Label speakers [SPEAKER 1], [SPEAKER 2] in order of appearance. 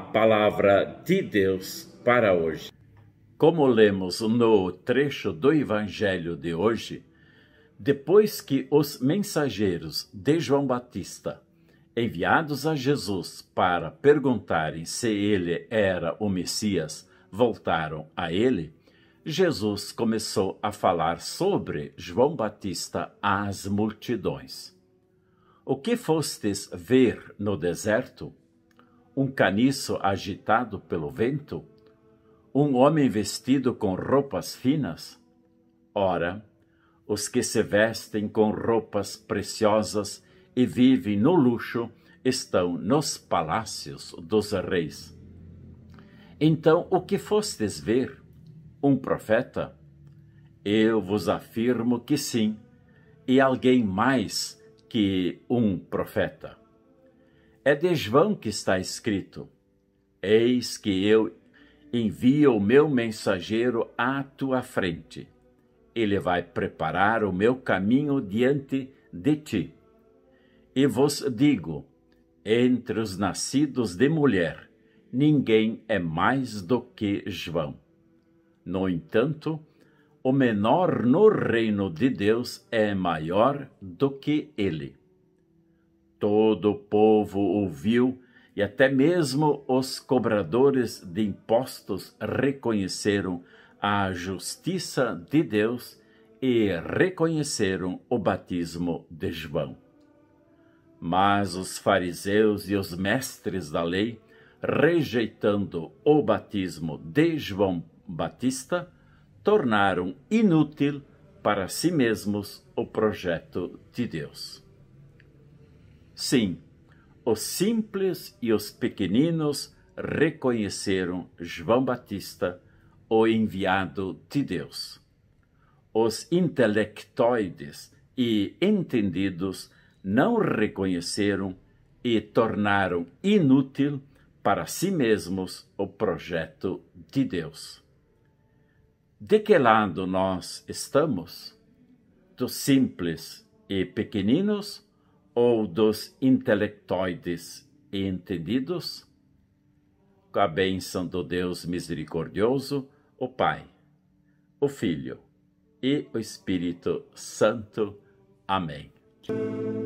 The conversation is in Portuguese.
[SPEAKER 1] a palavra de Deus para hoje. Como lemos no trecho do Evangelho de hoje, depois que os mensageiros de João Batista, enviados a Jesus para perguntarem se ele era o Messias, voltaram a ele, Jesus começou a falar sobre João Batista às multidões. O que fostes ver no deserto? um caniço agitado pelo vento? Um homem vestido com roupas finas? Ora, os que se vestem com roupas preciosas e vivem no luxo estão nos palácios dos reis. Então, o que fostes ver? Um profeta? Eu vos afirmo que sim, e alguém mais que um profeta. É desvão que está escrito: Eis que eu envio o meu mensageiro à tua frente. Ele vai preparar o meu caminho diante de ti. E vos digo: entre os nascidos de mulher, ninguém é mais do que João. No entanto, o menor no reino de Deus é maior do que ele. Todo o povo ouviu e até mesmo os cobradores de impostos reconheceram a justiça de Deus e reconheceram o batismo de João. Mas os fariseus e os mestres da lei, rejeitando o batismo de João Batista, tornaram inútil para si mesmos o projeto de Deus. Sim, os simples e os pequeninos reconheceram João Batista, o enviado de Deus. Os intelectoides e entendidos não reconheceram e tornaram inútil para si mesmos o projeto de Deus. De que lado nós estamos? Dos simples e pequeninos ou dos intelectoides e entendidos? Com a bênção do Deus misericordioso, o Pai, o Filho e o Espírito Santo. Amém.